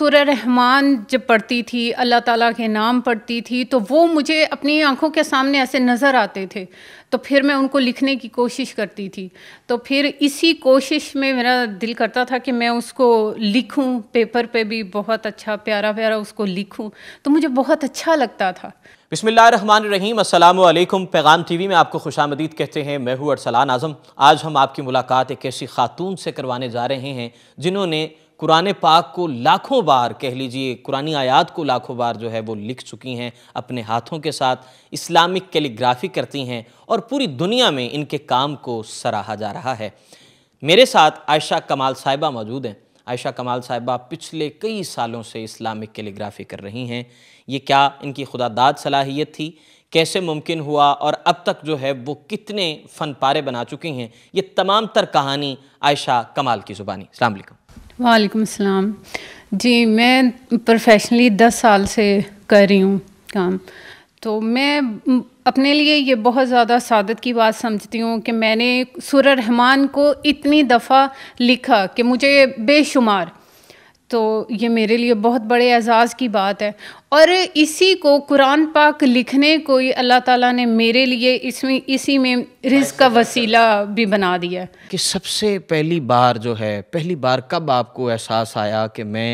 सूर्य रहमान जब पढ़ती थी अल्लाह ताला के नाम पढ़ती थी तो वो मुझे अपनी आंखों के सामने ऐसे नज़र आते थे तो फिर मैं उनको लिखने की कोशिश करती थी तो फिर इसी कोशिश में मेरा दिल करता था कि मैं उसको लिखूं पेपर पे भी बहुत अच्छा प्यारा प्यारा उसको लिखूं तो मुझे बहुत अच्छा लगता था बसमान रहीम असलम पैगाम टी वी में आपको खुश कहते हैं मैं हूँ अरसलान आज़म आज हम आपकी मुलाकात एक ऐसी खातून से करवाने जा रहे हैं जिन्होंने कुरान पाक को लाखों बार कह लीजिए कुरानी आयात को लाखों बार जो है वो लिख चुकी हैं अपने हाथों के साथ इस्लामिक कैलीग्राफी करती हैं और पूरी दुनिया में इनके काम को सराहा जा रहा है मेरे साथ आयशा कमाल साहिबा मौजूद हैं आयशा कमाल साहिबा पिछले कई सालों से इस्लामिक कैलीग्राफी कर रही हैं ये क्या इनकी खुदादाद सलाहियत थी कैसे मुमकिन हुआ और अब तक जो है वो कितने फन पारे बना चुकी हैं ये तमाम तर कहानी आयशा कमाल की ज़ुबानी अल्लाम वालेकुम अस्सलाम जी मैं प्रोफेशनली दस साल से कर रही हूँ काम तो मैं अपने लिए ये बहुत ज़्यादा सादत की बात समझती हूँ कि मैंने सुर रहमान को इतनी दफ़ा लिखा कि मुझे बेशुमार तो ये मेरे लिए बहुत बड़े एजाज़ की बात है और इसी को कुरान पाक लिखने को ही अल्लाह ताला ने मेरे लिए इसमें इसी में रिज का वसीला भी बना दिया कि सबसे पहली बार जो है पहली बार कब आपको एहसास आया कि मैं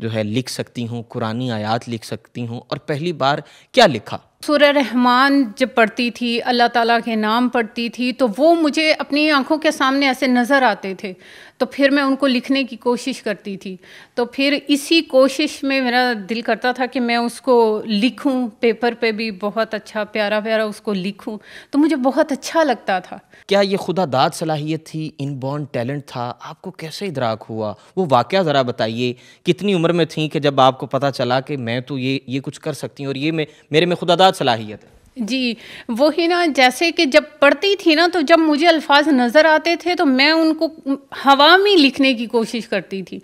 जो है लिख सकती हूँ कुरानी आयात लिख सकती हूँ और पहली बार क्या लिखा सूर्य रहमान जब पढ़ती थी अल्लाह ताला के नाम पढ़ती थी तो वो मुझे अपनी आंखों के सामने ऐसे नज़र आते थे तो फिर मैं उनको लिखने की कोशिश करती थी तो फिर इसी कोशिश में मेरा दिल करता था कि मैं उसको लिखूं पेपर पे भी बहुत अच्छा प्यारा प्यारा उसको लिखूं तो मुझे बहुत अच्छा लगता था क्या ये खुदा दाद सलाहियत थी बॉर्न टैलेंट था आपको कैसे इदराक हुआ वो वाक़ ज़रा बताइए कितनी उम्र में थी कि जब आपको पता चला कि मैं तो ये ये कुछ कर सकती हूँ और ये मे, मेरे में खुदा दाद सलाहियत है जी वही ना जैसे कि जब पढ़ती थी ना तो जब मुझे अल्फाज नज़र आते थे तो मैं उनको हवा में लिखने की कोशिश करती थी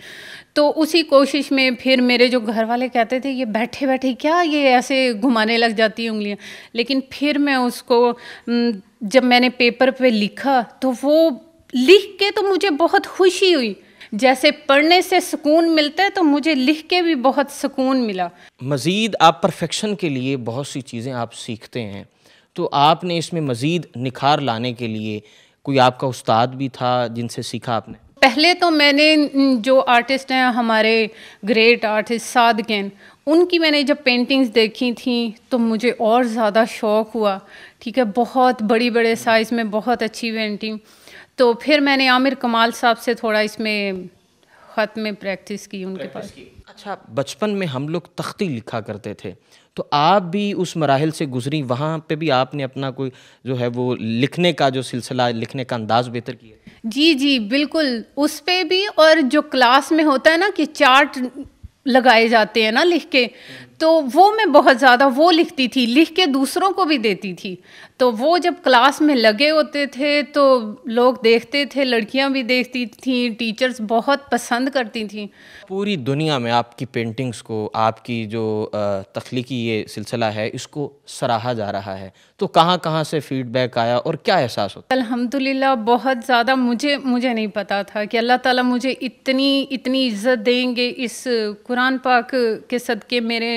तो उसी कोशिश में फिर मेरे जो घर वाले कहते थे ये बैठे बैठे क्या ये ऐसे घुमाने लग जाती हैं उंगलियाँ लेकिन फिर मैं उसको जब मैंने पेपर पे लिखा तो वो लिख के तो मुझे बहुत खुशी हुई जैसे पढ़ने से सुकून मिलता है तो मुझे लिख के भी बहुत सुकून मिला मज़ीद आप परफेक्शन के लिए बहुत सी चीज़ें आप सीखते हैं तो आपने इसमें मज़ीद निखार लाने के लिए कोई आपका उस्ताद भी था जिनसे सीखा आपने पहले तो मैंने जो आर्टिस्ट हैं हमारे ग्रेट आर्टिस्ट सादगैन उनकी मैंने जब पेंटिंग्स देखी थी तो मुझे और ज़्यादा शौक़ हुआ ठीक है बहुत बड़ी बड़े साइज़ में बहुत अच्छी पेंटिंग तो फिर मैंने आमिर कमाल साहब से थोड़ा इसमें ख़त में प्रैक्टिस की उनके पास की। अच्छा बचपन में हम लोग तख्ती लिखा करते थे तो आप भी उस मराहल से गुजरी वहाँ पे भी आपने अपना कोई जो है वो लिखने का जो सिलसिला लिखने का अंदाज़ बेहतर किया जी जी बिल्कुल उस पर भी और जो क्लास में होता है ना कि चार्ट लगाए जाते हैं ना लिख के तो वो मैं बहुत ज़्यादा वो लिखती थी लिख के दूसरों को भी देती थी तो वो जब क्लास में लगे होते थे तो लोग देखते थे लड़कियां भी देखती थी टीचर्स बहुत पसंद करती थी पूरी दुनिया में आपकी पेंटिंग्स को आपकी जो तख्लीकी ये सिलसिला है इसको सराहा जा रहा है तो कहाँ कहाँ से फीडबैक आया और क्या एहसास होता अलहमदिल्ला बहुत ज़्यादा मुझे मुझे नहीं पता था कि अल्लाह ताला मुझे इतनी इतनी इज्जत देंगे इस कुरान पाक के सदके मेरे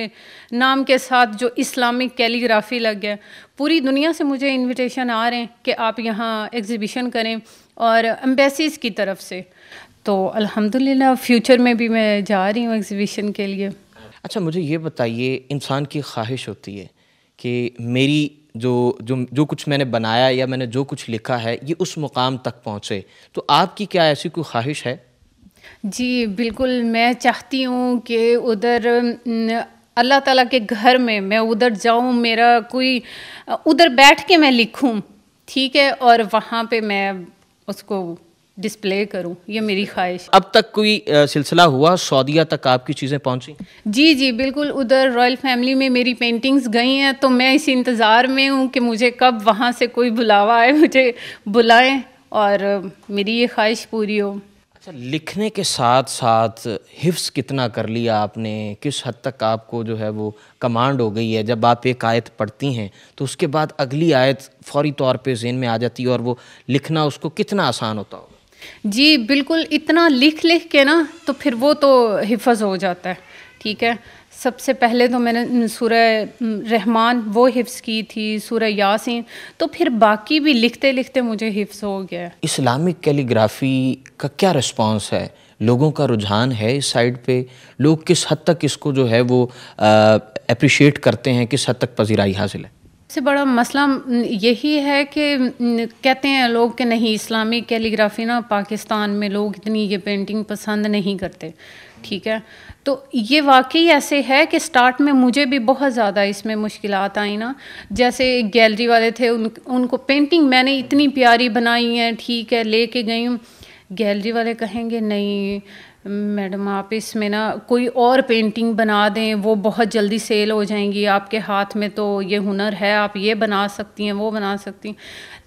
नाम के साथ जो इस्लामिक कैलीग्राफी लग गया पूरी दुनिया से मुझे इनविटेशन आ रहे हैं कि आप यहाँ एग्ज़िबिशन करें और एम्बेसीज़ की तरफ से तो अल्हम्दुलिल्लाह फ्यूचर में भी मैं जा रही हूँ एग्ज़िबिशन के लिए अच्छा मुझे ये बताइए इंसान की ख्वाहिश होती है कि मेरी जो जो जो कुछ मैंने बनाया या मैंने जो कुछ लिखा है ये उस मुकाम तक पहुँचे तो आपकी क्या ऐसी कोई ख्वाहिश है जी बिल्कुल मैं चाहती हूँ कि उधर अल्लाह ताला के घर में मैं उधर जाऊँ मेरा कोई उधर बैठ के मैं लिखूँ ठीक है और वहाँ पे मैं उसको डिस्प्ले करूँ ये मेरी ख्वाहिश अब तक कोई सिलसिला हुआ सऊदीया तक आपकी चीज़ें पहुँची जी जी बिल्कुल उधर रॉयल फैमिली में मेरी पेंटिंग्स गई हैं तो मैं इस इंतज़ार में हूँ कि मुझे कब वहाँ से कोई बुलावा आए मुझे बुलाएँ और मेरी ये ख्वाहिश पूरी हो अच्छा लिखने के साथ साथ हिफ्स कितना कर लिया आपने किस हद तक आपको जो है वो कमांड हो गई है जब आप एक आयत पढ़ती हैं तो उसके बाद अगली आयत फौरी तौर पे जेन में आ जाती है और वो लिखना उसको कितना आसान होता होगा जी बिल्कुल इतना लिख लिख के ना तो फिर वो तो हिफज हो जाता है ठीक है सबसे पहले तो मैंने सूर रहमान वो हिफ्स की थी सूर यासीन तो फिर बाकी भी लिखते लिखते मुझे हिफ्स हो गया इस्लामिक कैलीग्राफी का क्या रिस्पॉन्स है लोगों का रुझान है इस साइड पे लोग किस हद तक इसको जो है वो अप्रिशिएट करते हैं किस हद तक पजीराई हासिल है सबसे बड़ा मसला यही है कि कहते हैं लोग कि नहीं इस्लामी कैलीग्राफी ना पाकिस्तान में लोग इतनी ये पेंटिंग पसंद नहीं करते ठीक है तो ये वाकई ऐसे है कि स्टार्ट में मुझे भी बहुत ज़्यादा इसमें मुश्किल आई ना जैसे गैलरी वाले थे उन उनको पेंटिंग मैंने इतनी प्यारी बनाई है ठीक है ले गई हूँ गैलरी वाले कहेंगे नहीं मैडम आप इसमें ना कोई और पेंटिंग बना दें वो बहुत जल्दी सेल हो जाएंगी आपके हाथ में तो ये हुनर है आप ये बना सकती हैं वो बना सकती हैं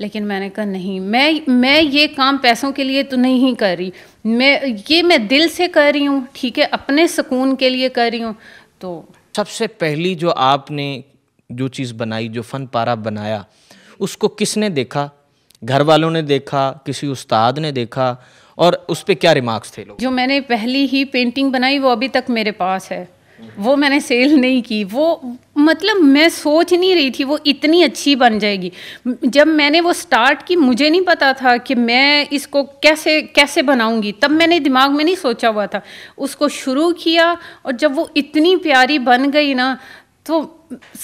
लेकिन मैंने कहा नहीं मैं मैं ये काम पैसों के लिए तो नहीं कर रही मैं ये मैं दिल से कर रही हूँ ठीक है अपने सुकून के लिए कर रही हूँ तो सबसे पहली जो आपने जो चीज़ बनाई जो फन पारा बनाया उसको किसने देखा घर वालों ने देखा किसी उस्ताद ने देखा और उस पर क्या रिमार्क्स थे लोग जो मैंने पहली ही पेंटिंग बनाई वो अभी तक मेरे पास है वो मैंने सेल नहीं की वो मतलब मैं सोच नहीं रही थी वो इतनी अच्छी बन जाएगी जब मैंने वो स्टार्ट की मुझे नहीं पता था कि मैं इसको कैसे कैसे बनाऊंगी तब मैंने दिमाग में नहीं सोचा हुआ था उसको शुरू किया और जब वो इतनी प्यारी बन गई ना तो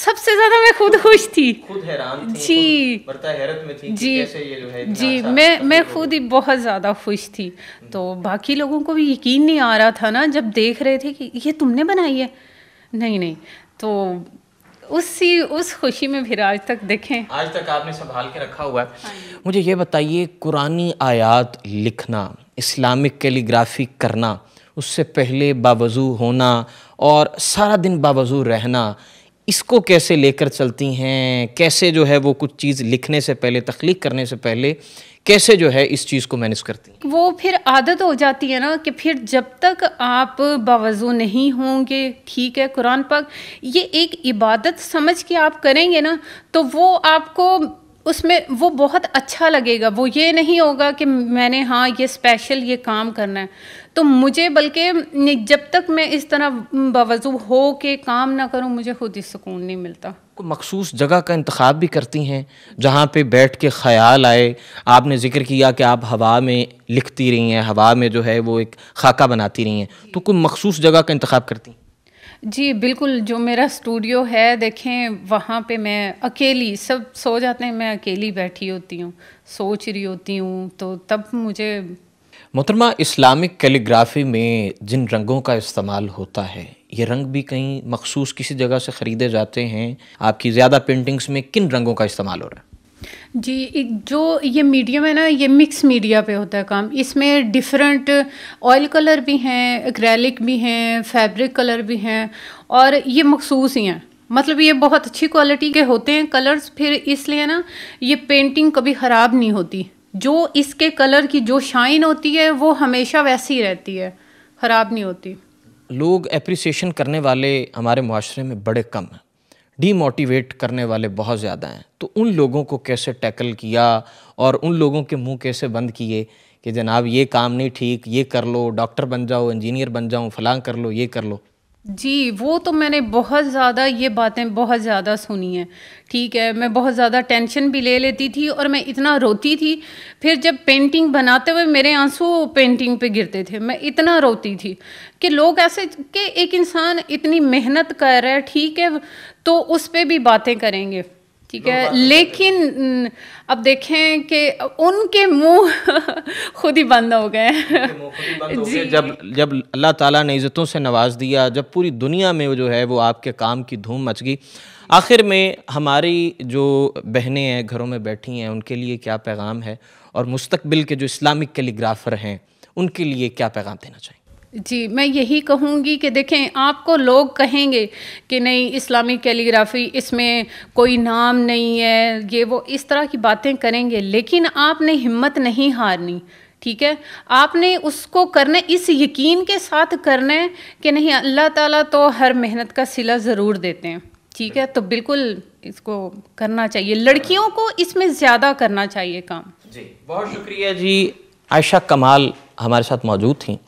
सबसे ज्यादा मैं खुद खुश थी खुद हैरान थी जी खुद हैरत में थी जी कैसे ये जो है जी मैं तो मैं खुद ही बहुत ज्यादा खुश थी हम्म। तो बाकी लोगों को भी यकीन नहीं आ रहा था ना जब देख रहे थे कि ये तुमने बनाई है नहीं नहीं तो उसी उस खुशी में फिर आज तक देखें आज तक आपने संभाल के रखा हुआ है हाँ मुझे ये बताइए कुरानी आयात लिखना इस्लामिक कैलीग्राफी करना उससे पहले बावजू होना और सारा दिन बावजू रहना इसको कैसे लेकर चलती हैं कैसे जो है वो कुछ चीज़ लिखने से पहले तख्लीक करने से पहले कैसे जो है इस चीज़ को मैनेज करती हैं वो फिर आदत हो जाती है ना कि फिर जब तक आप बावजू नहीं होंगे ठीक है कुरान पाक ये एक इबादत समझ के आप करेंगे ना तो वो आपको उसमें वो बहुत अच्छा लगेगा वो ये नहीं होगा कि मैंने हाँ ये स्पेशल ये काम करना है तो मुझे बल्कि जब तक मैं इस तरह बावजू हो के काम ना करूँ मुझे खुद ही सुकून नहीं मिलता मखसूस जगह का इंतखब भी करती हैं जहाँ पे बैठ के ख्याल आए आपने जिक्र किया कि आप हवा में लिखती रही हैं हवा में जो है वो एक खाका बनाती रही हैं तो कोई मखसूस जगह का इंतखब करती हैं जी बिल्कुल जो मेरा स्टूडियो है देखें वहाँ पे मैं अकेली सब सो जाते हैं मैं अकेली बैठी होती हूँ सोच रही होती हूँ तो तब मुझे मोहतरमा इस्लामिक कैलीग्राफी में जिन रंगों का इस्तेमाल होता है ये रंग भी कहीं मखसूस किसी जगह से ख़रीदे जाते हैं आपकी ज़्यादा पेंटिंग्स में किन रंगों का इस्तेमाल हो रहा है जी जो ये मीडियम है ना ये मिक्स मीडिया पे होता है काम इसमें डिफरेंट ऑयल कलर भी हैं एक्रेलिक भी हैं फैब्रिक कलर भी हैं और ये मखसूस ही हैं मतलब ये बहुत अच्छी क्वालिटी के होते हैं कलर्स फिर इसलिए ना ये पेंटिंग कभी ख़राब नहीं होती जो इसके कलर की जो शाइन होती है वो हमेशा वैसी ही रहती है ख़राब नहीं होती लोग अप्रिसिएशन करने वाले हमारे माशरे में बड़े कम हैं डीमोटिवेट करने वाले बहुत ज़्यादा हैं तो उन लोगों को कैसे टैकल किया और उन लोगों के मुंह कैसे बंद किए कि जनाब ये काम नहीं ठीक ये कर लो डॉक्टर बन जाओ इंजीनियर बन जाओ फलां कर लो ये कर लो जी वो तो मैंने बहुत ज़्यादा ये बातें बहुत ज़्यादा सुनी हैं ठीक है मैं बहुत ज़्यादा टेंशन भी ले लेती थी और मैं इतना रोती थी फिर जब पेंटिंग बनाते हुए मेरे आंसू पेंटिंग पे गिरते थे मैं इतना रोती थी कि लोग ऐसे कि एक इंसान इतनी मेहनत कर रहा है ठीक है तो उस पर भी बातें करेंगे ठीक है लेकिन अब देखें कि उनके मुंह खुद ही बंद हो गए जब जब अल्लाह ताला ने इज़्ज़तों से नवाज दिया जब पूरी दुनिया में जो है वो आपके काम की धूम मच गई आखिर में हमारी जो बहनें हैं घरों में बैठी हैं उनके लिए क्या पैगाम है और मुस्तबिल के जो इस्लामिक कैलीग्राफ़र हैं उनके लिए क्या पैगाम देना चाहिए जी मैं यही कहूँगी कि देखें आपको लोग कहेंगे कि नहीं इस्लामी कैलीग्राफी इसमें कोई नाम नहीं है ये वो इस तरह की बातें करेंगे लेकिन आपने हिम्मत नहीं हारनी ठीक है आपने उसको करना इस यकीन के साथ करना है कि नहीं अल्लाह ताला तो हर मेहनत का सिला ज़रूर देते हैं ठीक है तो बिल्कुल इसको करना चाहिए लड़कियों को इसमें ज़्यादा करना चाहिए काम जी बहुत शुक्रिया जी आयशा कमाल हमारे साथ मौजूद थी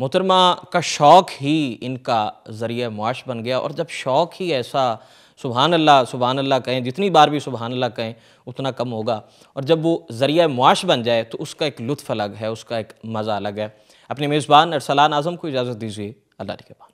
मुहतरमा का शौक़ ही इनका ज़रिए मुआश बन गया और जब शौक़ ही ऐसा सुबहान अल्लाह सुबहान अल्लाह कहें जितनी बार भी सुबहान अल्लाह कहें उतना कम होगा और जब वो ज़रिए मुआश बन जाए तो उसका एक लुत्फ़ अलग है उसका एक मज़ा अलग है अपने मेज़बान अरसलान आज़म को इजाज़त दीजिए अल्लाह के पास